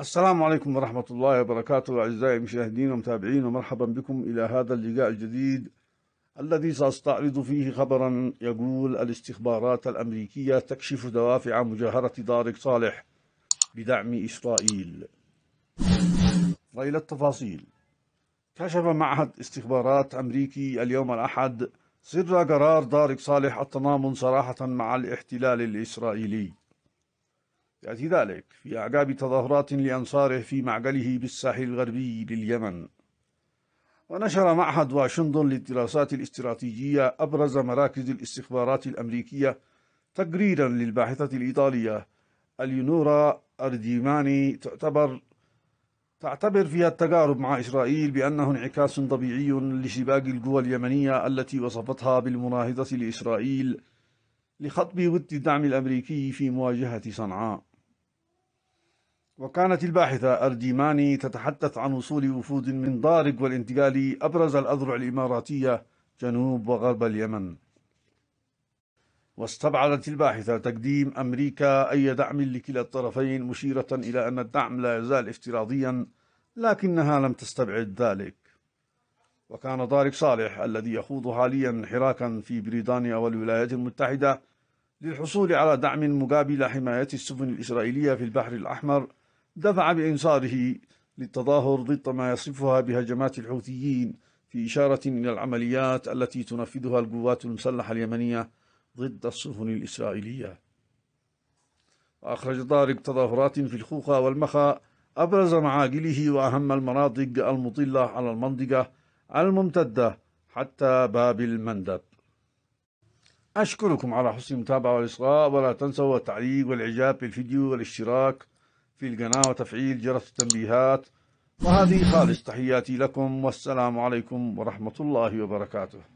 السلام عليكم ورحمة الله وبركاته أعزائي المشاهدين ومتابعين ومرحبا بكم إلى هذا اللقاء الجديد الذي سأستعرض فيه خبرا يقول الاستخبارات الأمريكية تكشف دوافع مجاهرة طارق صالح بدعم إسرائيل وإلى التفاصيل كشف معهد استخبارات أمريكي اليوم الأحد سر قرار طارق صالح التنامن صراحة مع الاحتلال الإسرائيلي يأتي ذلك في أعقاب تظاهرات لأنصاره في معقله بالساحل الغربي لليمن ونشر معهد واشنطن للدراسات الاستراتيجية أبرز مراكز الاستخبارات الأمريكية تقريرا للباحثة الإيطالية اليونورا أرديماني تعتبر تعتبر فيها التجارب مع إسرائيل بأنه انعكاس طبيعي لشباك القوى اليمنية التي وصفتها بالمناهضة لإسرائيل لخطب ود الدعم الأمريكي في مواجهة صنعاء وكانت الباحثة أرديماني تتحدث عن وصول وفود من ضارق والانتقال أبرز الأذرع الإماراتية جنوب وغرب اليمن واستبعدت الباحثة تقديم أمريكا أي دعم لكلا الطرفين مشيرة إلى أن الدعم لا يزال افتراضيا لكنها لم تستبعد ذلك وكان طارق صالح الذي يخوض حاليا حراكا في بريطانيا والولايات المتحدة للحصول على دعم مقابل حماية السفن الإسرائيلية في البحر الأحمر دفع بإنصاره للتظاهر ضد ما يصفها بهجمات الحوثيين في إشارة إلى العمليات التي تنفذها القوات المسلحة اليمنية ضد السفن الإسرائيلية وأخرج طارق تظاهرات في الخوخة والمخا أبرز معاقله وأهم المناطق المطلة على المنطقة الممتدة حتى باب المندب أشكركم على حسن المتابعة والإصغاء ولا تنسوا التعليق والإعجاب بالفيديو والاشتراك في القناة وتفعيل جرس التنبيهات وهذه خالص تحياتي لكم والسلام عليكم ورحمة الله وبركاته